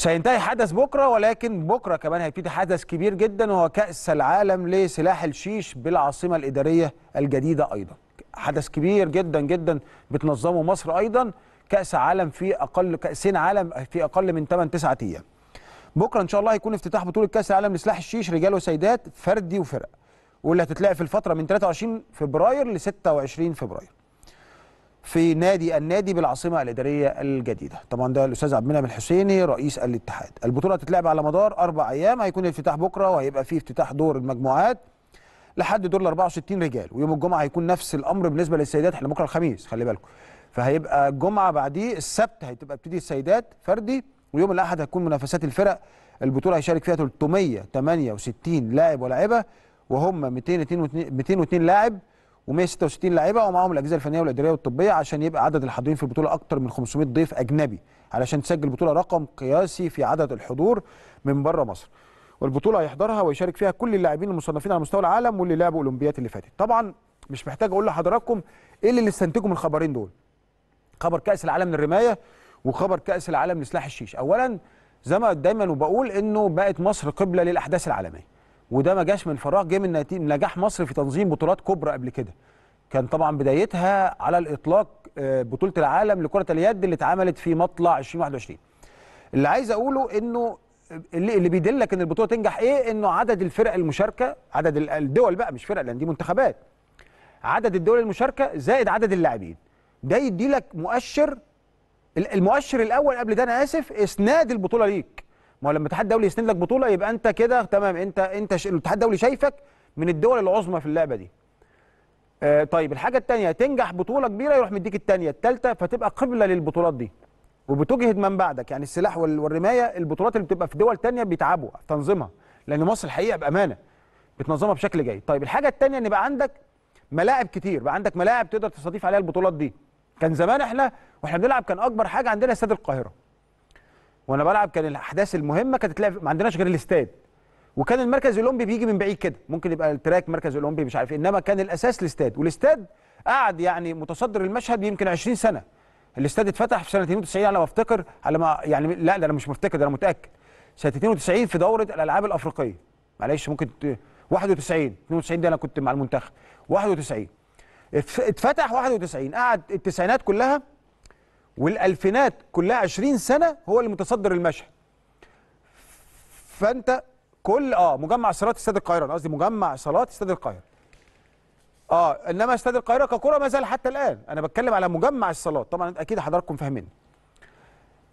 سينتهي حدث بكره ولكن بكره كمان هيبتدي حدث كبير جدا وهو كاس العالم لسلاح الشيش بالعاصمه الاداريه الجديده ايضا حدث كبير جدا جدا بتنظمه مصر ايضا كاس عالم في اقل كاسين عالم في اقل من 8 9 ايام بكره ان شاء الله هيكون افتتاح بطوله كاس العالم لسلاح الشيش رجال وسيدات فردي وفرق واللي هتتلعب في الفتره من 23 فبراير ل 26 فبراير في نادي النادي بالعاصمه الاداريه الجديده طبعا ده الاستاذ عبد المنعم الحسيني رئيس الاتحاد البطوله هتتلعب على مدار اربع ايام هيكون الافتتاح بكره وهيبقى فيه افتتاح دور المجموعات لحد دور ال 64 رجال ويوم الجمعه هيكون نفس الامر بالنسبه للسيدات احنا بكره الخميس خلي بالكم فهيبقى الجمعه بعديه السبت هتبقى بتبتدي السيدات فردي ويوم الاحد هتكون منافسات الفرق البطوله هيشارك فيها 368 لاعب ولاعبه وهم 202 202 لاعب و166 لاعيبه ومعاهم الاجهزه الفنيه والاداريه والطبيه عشان يبقى عدد الحاضرين في البطوله اكتر من 500 ضيف اجنبي علشان تسجل بطوله رقم قياسي في عدد الحضور من بره مصر. والبطوله هيحضرها ويشارك فيها كل اللاعبين المصنفين على مستوى العالم واللي لعبوا اولمبيات اللي فاتت. طبعا مش محتاج اقول لحضراتكم ايه اللي استنتجه من الخبرين دول. خبر كاس العالم للرمايه وخبر كاس العالم لسلاح الشيش. اولا زي ما دايما وبقول انه بقت مصر قبله للاحداث العالميه. وده ما جاش من فراغ جه من نجاح مصر في تنظيم بطولات كبرى قبل كده كان طبعا بدايتها على الاطلاق آه، بطوله العالم لكره اليد اللي اتعملت في مطلع 2021 اللي عايز اقوله انه اللي, اللي بيدلك ان البطوله تنجح ايه انه عدد الفرق المشاركه عدد الدول بقى مش فرق لان دي منتخبات عدد الدول المشاركه زائد عدد اللاعبين ده يديلك مؤشر المؤشر الاول قبل ده انا اسف اسناد البطوله ليك ما هو لما الاتحاد الدولي يسند لك بطوله يبقى انت كده تمام انت انت ش... الاتحاد الدولي شايفك من الدول العظمى في اللعبه دي آه طيب الحاجه الثانيه تنجح بطوله كبيره يروح مديك الثانيه الثالثه فتبقى قبله للبطولات دي وبتجهد من بعدك يعني السلاح والرمايه البطولات اللي بتبقى في دول ثانيه بيتعبوا تنظيمها لان مصر الحقيقه بامانه بتنظمها بشكل جيد طيب الحاجه الثانيه ان يبقى عندك ملاعب كتير بقى عندك ملاعب تقدر تستضيف عليها البطولات دي كان زمان احنا واحنا بنلعب كان اكبر حاجه عندنا استاد القاهره وانا بلعب كان الاحداث المهمه كانت تلاقي ما عندناش غير الاستاد وكان المركز الاولمبي بيجي من بعيد كده ممكن يبقى التراك مركز الاولمبي مش عارف إيه. انما كان الاساس الاستاد والاستاد قعد يعني متصدر المشهد يمكن 20 سنه الاستاد اتفتح في سنه 92 على ما افتكر على ما يعني لا ده انا مش مفتكر ده انا متاكد سنه 92 في دوره الالعاب الافريقيه معلش ممكن 91 92 ده انا كنت مع المنتخب 91 اتفتح 91 قعد التسعينات كلها والألفينات كلها 20 سنة هو اللي متصدر المشهد فأنت كل اه مجمع صالات استاد القاهرة أنا قصدي مجمع صالات استاد القاهرة اه انما استاد القاهره ككره ما زال حتى الان انا بتكلم على مجمع الصالات طبعا اكيد حضراتكم فاهمين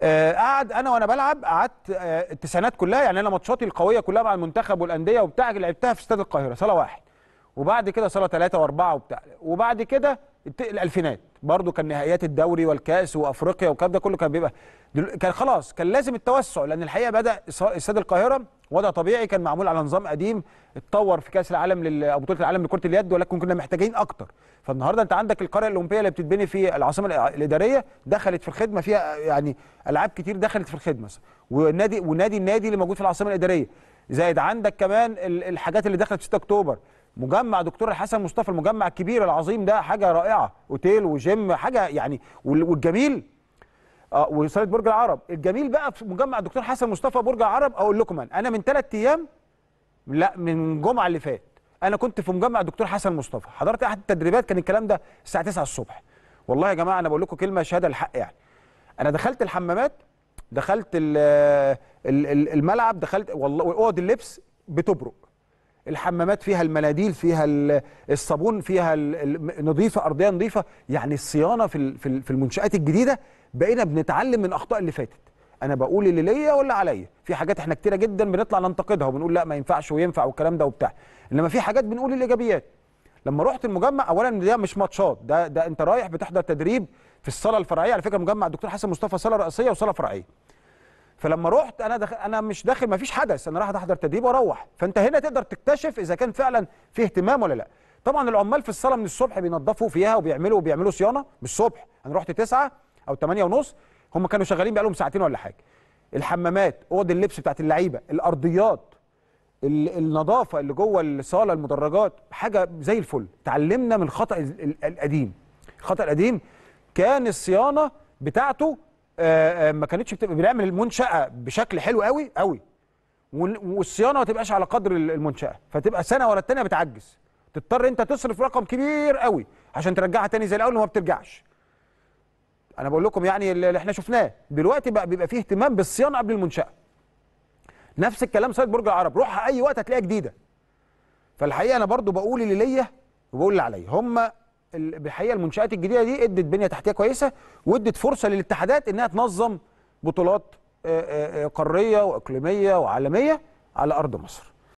آه قعد انا وانا بلعب قعدت آه التسعينات كلها يعني انا ماتشاتي القويه كلها مع المنتخب والانديه وبتاع لعبتها في استاد القاهره صاله واحد وبعد كده صاله ثلاثه واربعه وبتاع وبعد كده الالفينات برضه كان نهائيات الدوري والكاس وافريقيا والكلام ده كله كان بيبقى دل... كان خلاص كان لازم التوسع لان الحقيقه بدا استاد القاهره وضع طبيعي كان معمول على نظام قديم اتطور في كاس العالم لل... او بطوله العالم لكره اليد ولكن كنا محتاجين اكتر فالنهارده انت عندك القريه الاولمبيه اللي بتتبني في العاصمه الاداريه دخلت في الخدمه فيها يعني العاب كتير دخلت في الخدمه والنادي ونادي النادي اللي موجود في العاصمه الاداريه زائد عندك كمان الحاجات اللي دخلت في 6 اكتوبر مجمع دكتور الحسن مصطفى المجمع الكبير العظيم ده حاجه رائعه اوتيل وجيم حاجه يعني والجميل آه وصاله برج العرب الجميل بقى في مجمع الدكتور حسن مصطفى برج العرب اقول لكم انا من ثلاث ايام لا من الجمعه اللي فات انا كنت في مجمع الدكتور حسن مصطفى حضرت احد التدريبات كان الكلام ده الساعه 9 الصبح والله يا جماعه انا بقول لكم كلمه شهاده الحق يعني انا دخلت الحمامات دخلت الملعب دخلت والله اوض اللبس بتبرق الحمامات فيها المناديل فيها الصابون فيها نظيفه ارضيه نظيفه يعني الصيانه في في المنشات الجديده بقينا بنتعلم من اخطاء اللي فاتت انا بقول اللي ليا ولا عليا في حاجات احنا كتيره جدا بنطلع ننتقدها وبنقول لا ما ينفعش وينفع والكلام ده وبتاع انما في حاجات بنقول الايجابيات لما رحت المجمع اولا ده مش ماتشات ده ده انت رايح بتحضر تدريب في الصاله الفرعيه على فكره مجمع الدكتور حسن مصطفى صاله رئيسيه وصاله فرعيه فلما رحت انا دخل انا مش داخل مفيش حدث انا رايح احضر تدريب واروح فانت هنا تقدر تكتشف اذا كان فعلا في اهتمام ولا لا طبعا العمال في الصاله من الصبح بينظفوا فيها وبيعملوا وبيعملوا صيانه بالصبح انا رحت تسعة او 8 ونص هم كانوا شغالين بقالهم ساعتين ولا حاجه الحمامات اوض اللبس بتاعت اللعيبه الارضيات النظافه اللي جوه الصاله المدرجات حاجه زي الفل اتعلمنا من الخطا القديم الخطا القديم كان الصيانه بتاعته آه، آه، ما كانتش بتبقى بنعمل المنشاه بشكل حلو قوي قوي والصيانه ما تبقاش على قدر المنشاه فتبقى سنه ورا الثانيه بتعجز تضطر انت تصرف رقم كبير قوي عشان ترجعها تاني زي الاول وما بترجعش انا بقول لكم يعني اللي احنا شفناه دلوقتي بقى بيبقى فيه اهتمام بالصيانه قبل المنشاه نفس الكلام سيد برج العرب روحها اي وقت هتلاقيها جديده فالحقيقه انا برضو بقول اللي ليا وبقول اللي عليا هم الحقيقه المنشات الجديده دي ادت بنيه تحتيه كويسه وادت فرصه للاتحادات انها تنظم بطولات قاريه واقليميه وعالميه على ارض مصر